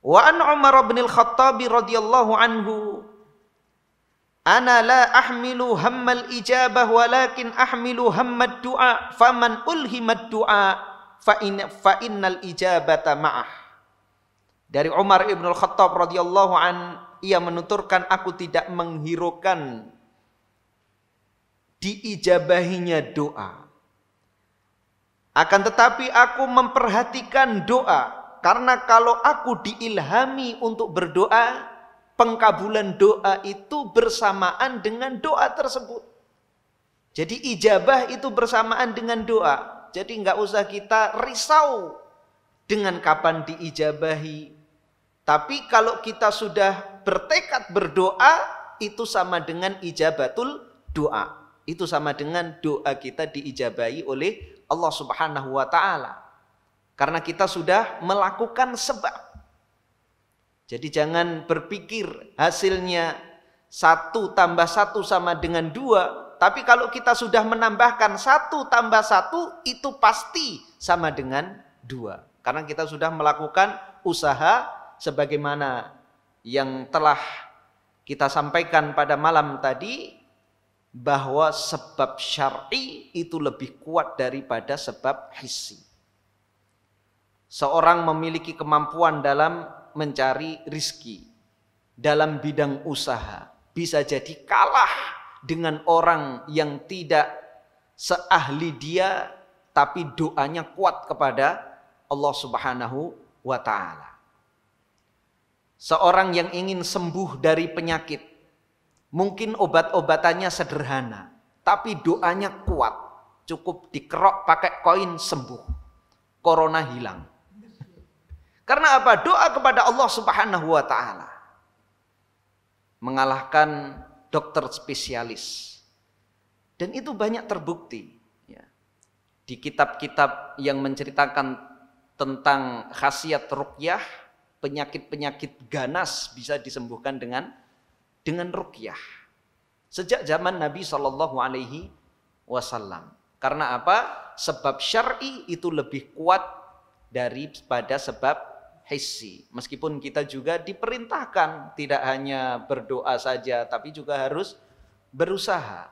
Wa an Umar bin Al-Khattab radhiyallahu anhu Ana la ahmilu hammal ijabah walakin ahmilu hammad du'a faman ulhimad du'a fa in fa innal ijabata ma'ah Dari Umar bin Al-Khattab radhiyallahu an ia menuturkan aku tidak menghiraukan diijabahinya doa akan tetapi aku memperhatikan doa karena kalau aku diilhami untuk berdoa, pengkabulan doa itu bersamaan dengan doa tersebut. Jadi ijabah itu bersamaan dengan doa. Jadi nggak usah kita risau dengan kapan diijabahi. Tapi kalau kita sudah bertekad berdoa, itu sama dengan ijabatul doa. Itu sama dengan doa kita diijabahi oleh Allah Subhanahu wa taala. Karena kita sudah melakukan sebab. Jadi jangan berpikir hasilnya satu tambah satu sama dengan dua. Tapi kalau kita sudah menambahkan satu tambah satu itu pasti sama dengan dua. Karena kita sudah melakukan usaha sebagaimana yang telah kita sampaikan pada malam tadi bahwa sebab syar'i itu lebih kuat daripada sebab hissi. Seorang memiliki kemampuan dalam mencari rizki, dalam bidang usaha. Bisa jadi kalah dengan orang yang tidak seahli dia, tapi doanya kuat kepada Allah Subhanahu wa Ta'ala. Seorang yang ingin sembuh dari penyakit, mungkin obat-obatannya sederhana, tapi doanya kuat, cukup dikerok pakai koin sembuh, corona hilang. Karena apa? Doa kepada Allah Subhanahu wa taala mengalahkan dokter spesialis. Dan itu banyak terbukti ya. Di kitab-kitab yang menceritakan tentang khasiat rukyah, penyakit-penyakit ganas bisa disembuhkan dengan dengan rukyah. Sejak zaman Nabi Shallallahu alaihi wasallam. Karena apa? Sebab syar'i itu lebih kuat daripada sebab hissi. Meskipun kita juga diperintahkan tidak hanya berdoa saja tapi juga harus berusaha.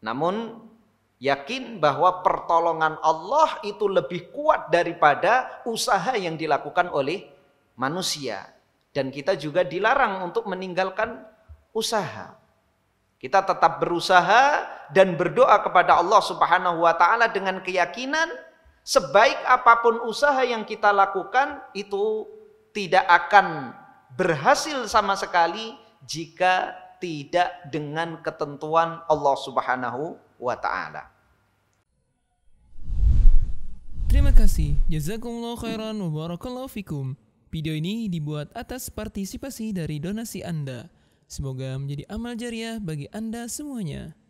Namun yakin bahwa pertolongan Allah itu lebih kuat daripada usaha yang dilakukan oleh manusia dan kita juga dilarang untuk meninggalkan usaha. Kita tetap berusaha dan berdoa kepada Allah Subhanahu wa taala dengan keyakinan sebaik apapun usaha yang kita lakukan itu tidak akan berhasil sama sekali jika tidak dengan ketentuan Allah Subhanahu wa taala. Terima kasih. Jazakumullah khairan wa barakallahu fikum. Video ini dibuat atas partisipasi dari donasi Anda. Semoga menjadi amal jariah bagi Anda semuanya.